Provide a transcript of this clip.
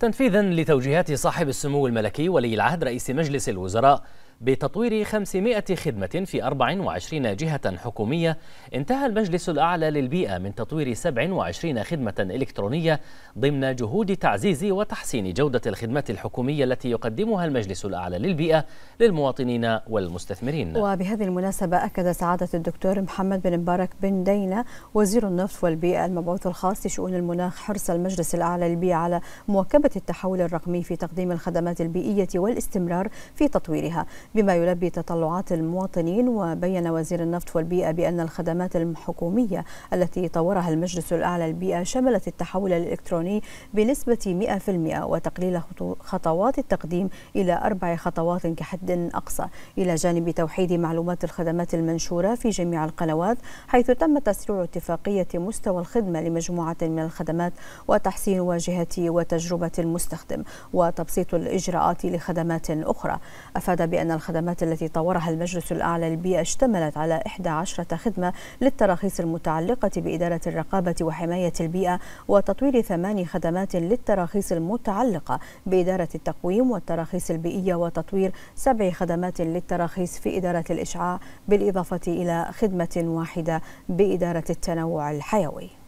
تنفيذا لتوجيهات صاحب السمو الملكي ولي العهد رئيس مجلس الوزراء بتطوير 500 خدمة في 24 جهة حكومية انتهى المجلس الأعلى للبيئة من تطوير 27 خدمة إلكترونية ضمن جهود تعزيز وتحسين جودة الخدمات الحكومية التي يقدمها المجلس الأعلى للبيئة للمواطنين والمستثمرين وبهذه المناسبة أكد سعادة الدكتور محمد بن مبارك بن دينة وزير النفط والبيئة المبعوث الخاص لشؤون المناخ حرص المجلس الأعلى للبيئة على مواكبة التحول الرقمي في تقديم الخدمات البيئية والاستمرار في تطويرها بما يلبي تطلعات المواطنين وبين وزير النفط والبيئة بأن الخدمات الحكومية التي طورها المجلس الأعلى للبيئة شملت التحول الإلكتروني بنسبة 100% وتقليل خطوات التقديم إلى أربع خطوات كحد أقصى إلى جانب توحيد معلومات الخدمات المنشورة في جميع القنوات حيث تم تسريع اتفاقية مستوى الخدمة لمجموعة من الخدمات وتحسين واجهة وتجربة المستخدم وتبسيط الإجراءات لخدمات أخرى أفاد بأن الخدمات التي طورها المجلس الأعلى للبيئة اشتملت على 11 خدمة للتراخيص المتعلقة بإدارة الرقابة وحماية البيئة وتطوير ثمان خدمات للتراخيص المتعلقة بإدارة التقويم والتراخيص البيئية وتطوير سبع خدمات للتراخيص في إدارة الإشعاع بالإضافة إلى خدمة واحدة بإدارة التنوع الحيوي